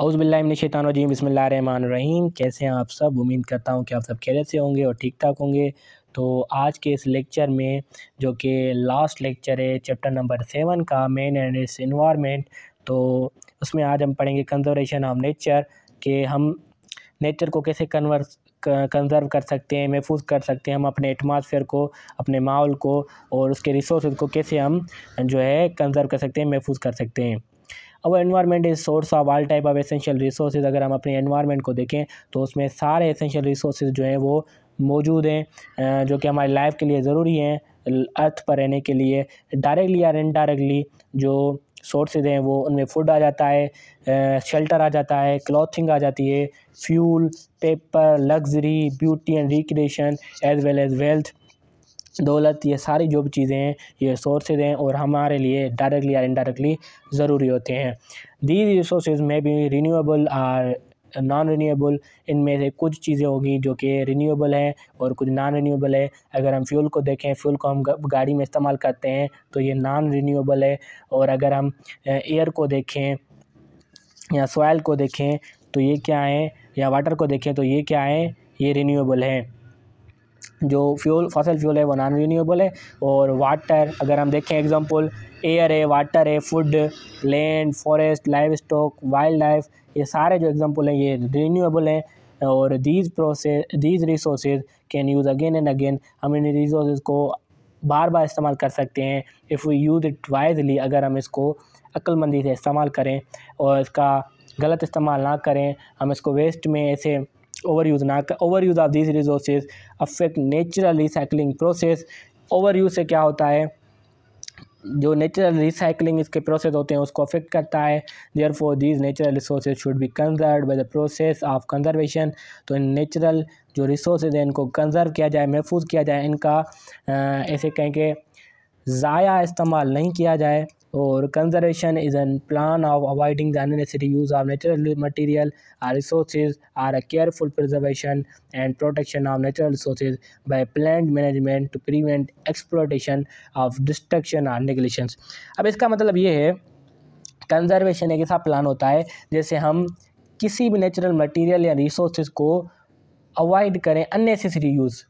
अउज़बिल्लाशानजीम बसमीम कैसे हैं आप सब उम्मीद करता हूँ कि आप सब खैरियत से होंगे और ठीक ठाक होंगे तो आज के इस लेक्चर में जो कि लास्ट लेक्चर है चैप्टर नंबर सेवन का मेन एंड इट्स इन्वामेंट तो उसमें आज हम पढ़ेंगे कंजर्वेशन ऑफ नेचर के हम नेचर को कैसे कन्वर्स कंजर्व कर सकते हैं महफूज कर सकते हैं हम अपने एटमॉस्फेयर को अपने माहौल को और उसके रिसोर्स को कैसे हम जो है कंजर्व कर सकते हैं महफूज कर सकते हैं अब environment is source of all type of essential resources अगर हम अपने एनवायरनमेंट को देखें तो उसमें सारे एसेंशियल रिसोर्सेज जो हैं वो मौजूद हैं जो कि हमारी लाइफ के लिए ज़रूरी हैं अर्थ पर रहने के लिए डायरेक्टली या इनडायरेक्टली जो सोर्सेज हैं वो उनमें फूड आ जाता है शेल्टर आ जाता है क्लॉथिंग आ जाती है fuel paper luxury beauty and recreation as well as wealth दौलत ये सारी जो भी चीज़ें हैं ये सोर्सेज हैं और हमारे लिए डायरेक्टली या इनडायरेक्टली ज़रूरी होते हैं दीज रिसोर्सेज में भी रीनीबल नॉन रीनीबल इनमें से कुछ चीज़ें होगी जो कि रीनीबल हैं और कुछ नॉन रीनीबल है अगर हम फ्यूल को देखें फ्यूल को हम गाड़ी में इस्तेमाल करते हैं तो ये नॉन रीनीबल है और अगर हम एयर को देखें या सॉयल को देखें तो ये क्या है या वाटर को देखें तो ये क्या है ये रीनीबल है जो फ्यूल फसल फ्यूल है वो नॉन रीन्यूएबल है और वाटर अगर हम देखें एग्जांपल एयर है वाटर है food land forest life stock wild life ये सारे जो एग्जांपल हैं ये रीन्यूएबल हैं और these process these resources can use again and again हम इन रिसोर्स को बार बार इस्तेमाल कर सकते हैं if we use it wisely अगर हम इसको अक्लमंदी से इस्तेमाल करें और इसका गलत इस्तेमाल ना करें हम इसको वेस्ट में ऐसे ओवर यूज ना कर over use of this these affect natural recycling process over use से क्या होता है जो नेचुरल रिसाइकलिंग इसके प्रोसेस होते हैं उसको अफेक्ट करता है therefore these natural resources should be conserve by the process of conservation तो इन नेचुरल जो रिसोर्सेज हैं इनको कंजर्व किया जाए महफूज किया जाए इनका ऐसे कहें कि ज़ाया इस्तेमाल नहीं किया जाए और conservation is an plan of avoiding the unnecessary use of natural material or resources or a careful preservation and protection of natural resources by plan management to prevent exploitation of destruction or neglections अब इसका मतलब ये है conservation एक ऐसा plan होता है जैसे हम किसी भी नेचुरल मटीरियल या रिसोर्सेज को अवॉइड करें अननेसेसरी यूज़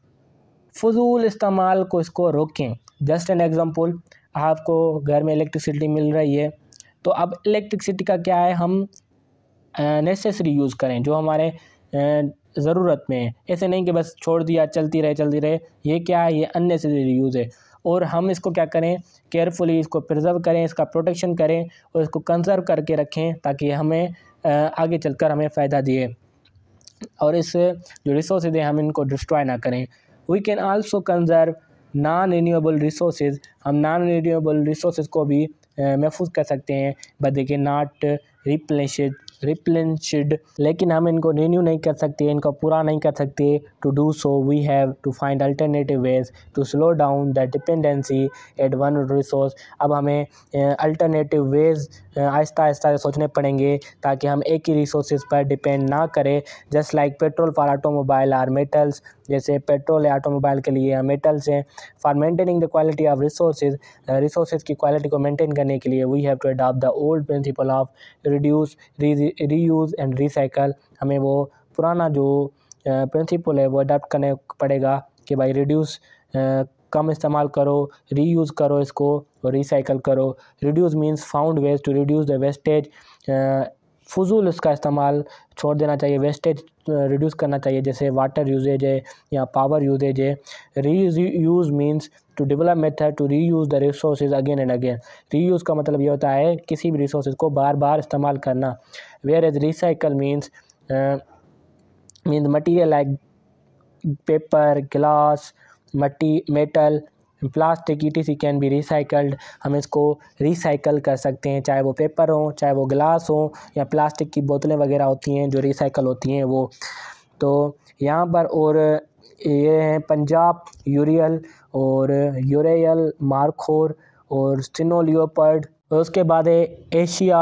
फजूल इस्तेमाल को इसको रोकें जस्ट एन एग्ज़ाम्पल आपको घर में इलेक्ट्रिसिटी मिल रही है तो अब इलेक्ट्रिसिटी का क्या है हम नेसेसरी यूज़ करें जो हमारे ज़रूरत में है ऐसे नहीं कि बस छोड़ दिया चलती रहे चलती रहे ये क्या है ये अननेसेसरी यूज़ है और हम इसको क्या करें केयरफुली इसको प्रिजर्व करें इसका प्रोटेक्शन करें और इसको कंजर्व करके रखें ताकि हमें आगे चलकर हमें फ़ायदा दिए और इस जो रिसोर्सेज हैं हम इनको डिस्ट्रॉय ना करें we can also conserve non renewable resource हम नॉन रीनीबल रिसोर्स को भी महफूज कर सकते हैं बट देखिए नाट रिप्लेशड रिप्लेंशड लेकिन हम इनको रीन्यू नहीं कर सकते इनको पूरा नहीं कर सकते to do so we have to find alternative ways to slow down the dependency at one resource अब हमें अल्टरनेटिव वेज आहिस्ता आहिस्ता सोचने पड़ेंगे ताकि हम एक ही रिसोर्स पर डिपेंड ना करें just like petrol for automobile or metals जैसे पेट्रोल या ऑटोमोबाइल के लिए या मेटल्स हैं for maintaining the quality of resources resources की क्वालिटी को मेंटेन करने के लिए we have to adapt the old principle of reduce re use and recycle हमें वो पुराना जो प्रिंसिपल uh, है वो अडाप्ट करने पड़ेगा कि भाई रिड्यूस uh, कम इस्तेमाल करो रीयूज़ करो इसको और रिसाइकल करो reduce means found waste to reduce the wastage फजूल उसका इस्तेमाल छोड़ देना चाहिए वेस्टेज रिड्यूस करना चाहिए जैसे वाटर यूजेज है या पावर यूजेज है re use means to develop method to re use the resource again and again re use का मतलब ये होता है किसी भी रिसोर्स को बार बार इस्तेमाल करना whereas recycle means means material like paper glass मटी metal plastic E T C can be recycled हम इसको रिसाइकल कर सकते हैं चाहे वो पेपर हो चाहे वो ग्लास हो या प्लास्टिक की बोतलें वगैरह होती हैं जो रिसाइकल होती हैं वो तो यहाँ पर और ये हैं पंजाब यूरियल और यूरेयल मार्खोर और स्टिनोलियोपर्ड और उसके बाद है एशिया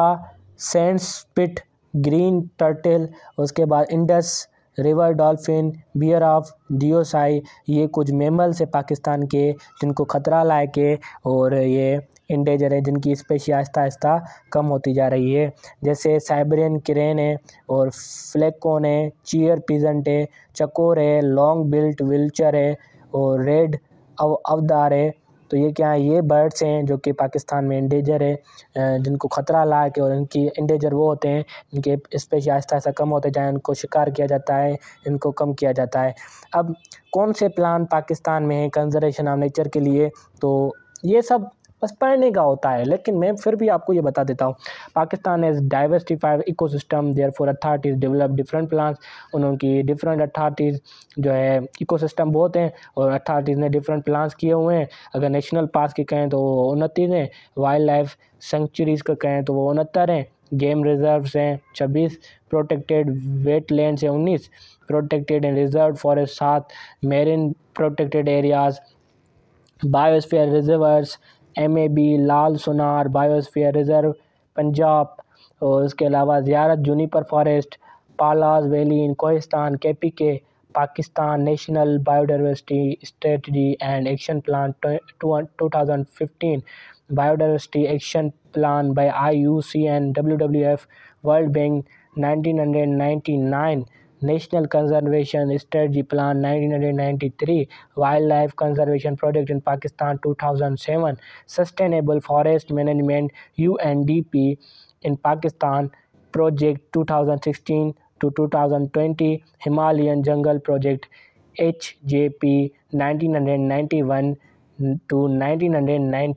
सैंडस्पिट ग्रीन टर्टल उसके बाद Indus river dolphin bear of Deosai ये कुछ मेमल्स है पाकिस्तान के जिनको ख़तरा लायक है और ये इंडेजर है जिनकी स्पेशी आहिस्ता आहिस्ता कम होती जा रही है जैसे साइबरियन क्रेन है और फ्लैकोन है चीयर पीजेंट है चकोर है लॉन्ग बिल्ट विल्चर है और रेड अव अवदार है तो ये क्या है ये बर्ड्स हैं जो कि पाकिस्तान में इंडेजर है जिनको ख़तरा ला के और इनकी इंडेजर वो होते हैं इनके स्पेश आहिस्ता आहिस्ता कम होते जाए इनको शिकार किया जाता है इनको कम किया जाता है अब कौन से प्लान पाकिस्तान में है कंजर्वेशन ऑफ नेचर के लिए तो ये सब बस पढ़ने का होता है लेकिन मैं फिर भी आपको ये बता देता हूँ Pakistan is diversified eco system therefore authorities develop different plans उनकी डिफरेंट अथार्टीज़ जो है इको सिस्टम बहुत हैं और अथार्टीज़ ने डिफरेंट प्लान्स किए हुए हैं अगर नेशनल पार्क के कहें तो वो उनतीस हैं वाइल्ड लाइफ सेंचुरीज़ का कहें तो वो उनहत्तर हैं गेम रिजर्व्स हैं छब्बीस प्रोटेक्टेड वेट लैंड हैं उन्नीस प्रोटेक्टेड एंड रिजर्व फॉरेस्ट सात marine protected areas biosphere reserves M A B Lal Suhanra biosphere reserve Punjab और इसके अलावा Ziarat juniper forest Palas valley in Kohistan K P K Pakistan national biodiversity strategy and action plan two thousand fifteen biodiversity action plan by I U C N W W F world bank nineteen hundred ninety nine national conservation strategy plan three wild life conservation project in Pakistan 2007 sustainable forest management UNDP in Pakistan project 2016 to 2020 Himalayan jungle project H J P nineteen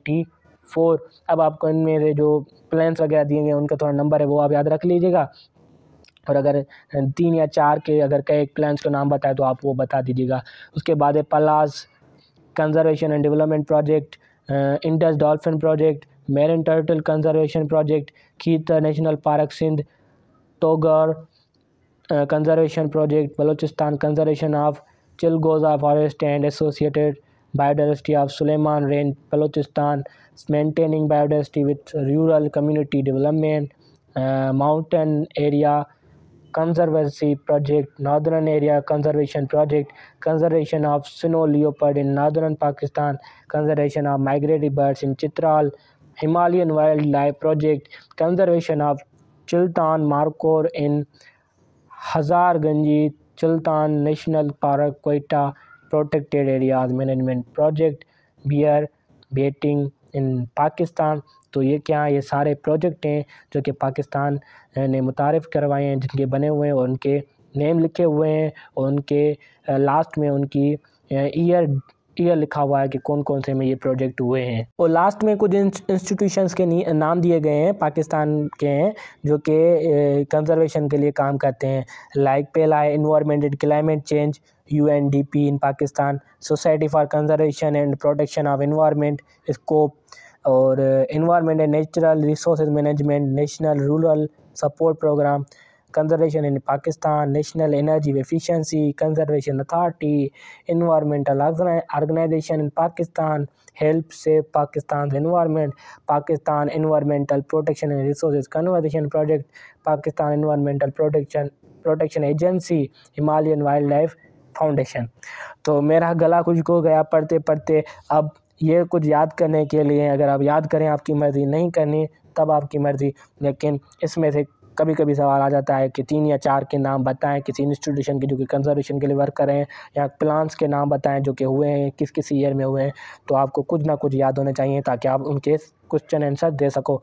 to four अब आपको इनमें जो plans वगैरह दिए गए उनका थोड़ा number है वो आप याद रख लीजिएगा और अगर तीन या चार के अगर कई एक प्लान्स का नाम बताए तो आप वो बता दीजिएगा उसके बाद है Palas conservation and development project Indus dolphin project marine turtle conservation project Kirthar national park Sindh Torghar conservation project Balochistan conservation of chilgoza forest and associated biodiversity of Sulaiman Range, Balochistan maintaining biodiversity with rural community development mountain area conservancy project, northern area conservation project, conservation of snow leopard in northern Pakistan, conservation of migratory birds in Chitral, Himalayan wildlife project, conservation of Chiltan Markor in Hazarganji, Chiltan National Park, Quetta, protected areas management project, bear baiting in Pakistan, तो ये क्या ये सारे project हैं जो कि पाकिस्तान ने मुतारफ़ करवाए हैं जिनके बने हुए हैं और उनके नेम लिखे हुए हैं और उनके लास्ट में उनकी ईयर ईयर लिखा हुआ है कि कौन कौन से में ये प्रोजेक्ट हुए हैं और लास्ट में कुछ इंस्टीट्यूशंस के नाम दिए गए हैं पाकिस्तान के हैं जो कि कंजर्वेशन के लिए काम करते हैं लाइक पहला है environment and climate change U N D P in Pakistan society for conservation and protection of environment scope और environment and natural resource management national rural support programme conservation in Pakistan national energy efficiency conservation authority environmental organization in Pakistan help save Pakistan environment Pakistan environmental protection and resource conservation project Pakistan environmental protection protection agency Himalayan wild life foundation तो मेरा गला कुछ को गया पढ़ते पढ़ते अब ये कुछ याद करने के लिए अगर आप याद करें आपकी मर्ज़ी नहीं करनी तब आपकी मर्ज़ी लेकिन इसमें से कभी कभी सवाल आ जाता है कि तीन या चार के नाम बताएं किसी इंस्टीट्यूशन के जो कि कंजर्वेशन के लिए वर्क कर रहे हैं या प्लान्स के नाम बताएं जो कि हुए हैं किस किस ईयर में हुए हैं तो आपको कुछ ना कुछ याद होने चाहिए ताकि आप उनके क्वेश्चन आंसर दे सको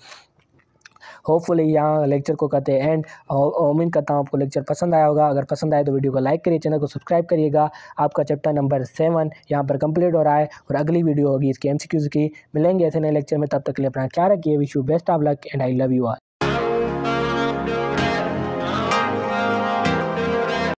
होपफुली यहाँ लेक्चर को कहते हैं एंड उम्मीद करता हूँ आपको लेक्चर पसंद आया होगा अगर पसंद आए तो वीडियो को लाइक करिए चैनल को सब्सक्राइब करिएगा आपका चैप्टर नंबर सेवन यहाँ पर कंप्लीट हो रहा है और अगली वीडियो होगी इसके एम की मिलेंगे ऐसे नए लेक्चर में तब तक के लिए अपना क्या रखिए wish you best of luck and I love you are